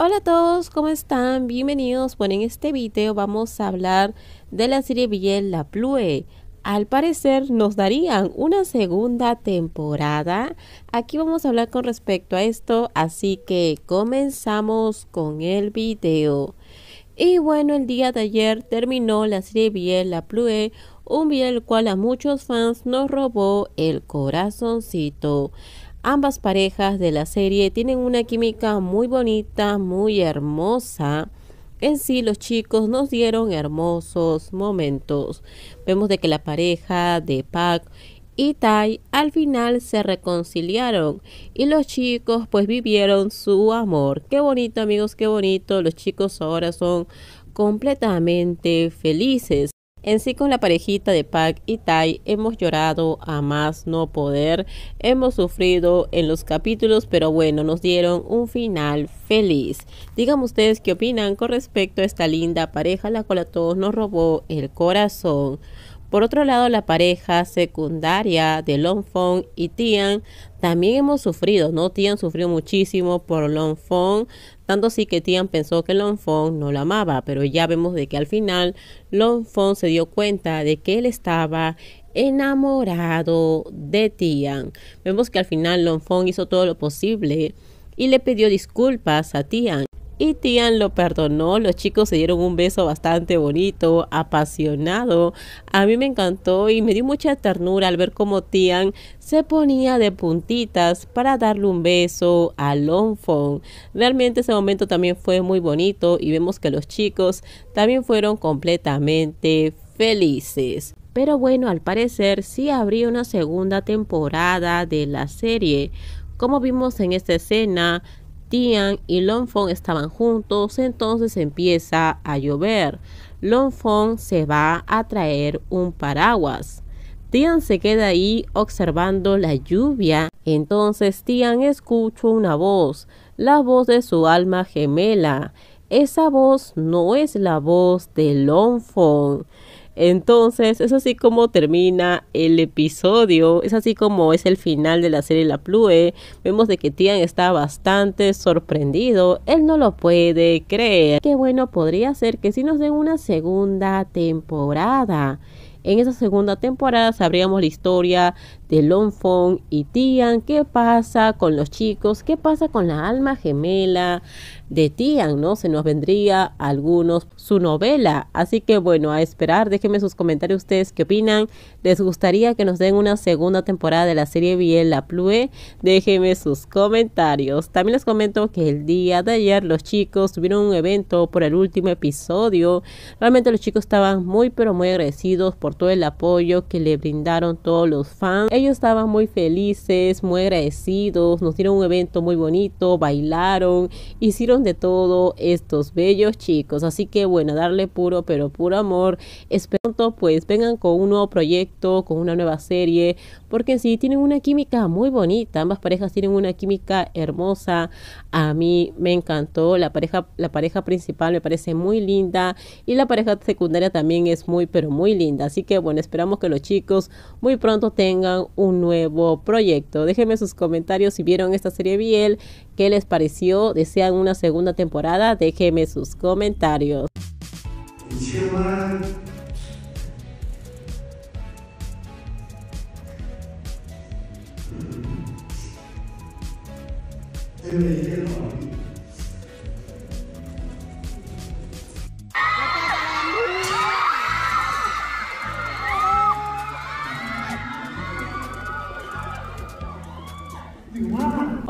Hola a todos, ¿cómo están? Bienvenidos. Bueno, en este video vamos a hablar de la serie Biel La Plue. Al parecer nos darían una segunda temporada. Aquí vamos a hablar con respecto a esto, así que comenzamos con el video. Y bueno, el día de ayer terminó la serie Biel La Plue, un video el cual a muchos fans nos robó el corazoncito. Ambas parejas de la serie tienen una química muy bonita, muy hermosa. En sí, los chicos nos dieron hermosos momentos. Vemos de que la pareja de Pac y Tai al final se reconciliaron y los chicos pues vivieron su amor. Qué bonito amigos, qué bonito. Los chicos ahora son completamente felices. En sí con la parejita de Pac y Tai hemos llorado a más no poder, hemos sufrido en los capítulos, pero bueno, nos dieron un final feliz. Digan ustedes qué opinan con respecto a esta linda pareja la cual a todos nos robó el corazón. Por otro lado, la pareja secundaria de Longfong y Tian también hemos sufrido, ¿no? Tian sufrió muchísimo por Longfong, tanto así que Tian pensó que Longfong no la amaba, pero ya vemos de que al final Longfong se dio cuenta de que él estaba enamorado de Tian. Vemos que al final Longfong hizo todo lo posible y le pidió disculpas a Tian y Tian lo perdonó. Los chicos se dieron un beso bastante bonito, apasionado. A mí me encantó y me dio mucha ternura al ver cómo Tian se ponía de puntitas para darle un beso a Longfong. Realmente ese momento también fue muy bonito y vemos que los chicos también fueron completamente felices. Pero bueno, al parecer sí habría una segunda temporada de la serie. Como vimos en esta escena, Tian y Longfong estaban juntos, entonces empieza a llover. Longfong se va a traer un paraguas. Tian se queda ahí observando la lluvia. Entonces Tian escucha una voz, la voz de su alma gemela. Esa voz no es la voz de Longfong. Entonces, es así como termina el episodio, es así como es el final de la serie La Plue. Vemos de que Tian está bastante sorprendido, él no lo puede creer. Qué bueno podría ser que si nos den una segunda temporada. En esa segunda temporada sabríamos la historia de Longfong y Tian, qué pasa con los chicos, qué pasa con la alma gemela de Tian, ¿no? Se nos vendría a algunos su novela. Así que bueno, a esperar, déjenme sus comentarios ustedes qué opinan. ¿Les gustaría que nos den una segunda temporada de la serie Biel La Plue? Déjenme sus comentarios. También les comento que el día de ayer los chicos tuvieron un evento por el último episodio. Realmente los chicos estaban muy pero muy agradecidos por todo el apoyo que le brindaron todos los fans ellos estaban muy felices, muy agradecidos, nos dieron un evento muy bonito, bailaron, hicieron de todo estos bellos chicos. Así que bueno, darle puro, pero puro amor. Espero pues vengan con un nuevo proyecto, con una nueva serie, porque sí, tienen una química muy bonita. Ambas parejas tienen una química hermosa. A mí me encantó. La pareja, la pareja principal me parece muy linda y la pareja secundaria también es muy, pero muy linda. Así que bueno, esperamos que los chicos muy pronto tengan un nuevo proyecto. Déjenme sus comentarios si vieron esta serie Biel, qué les pareció, desean una segunda temporada, déjenme sus comentarios.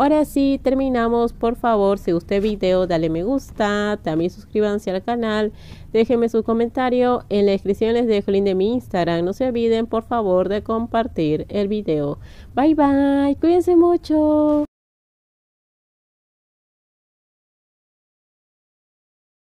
Ahora sí, terminamos. Por favor, si usted video, dale me gusta. También suscríbanse al canal. Déjenme su comentario. En la descripción les dejo el link de mi Instagram. No se olviden, por favor, de compartir el video. Bye bye. Cuídense mucho.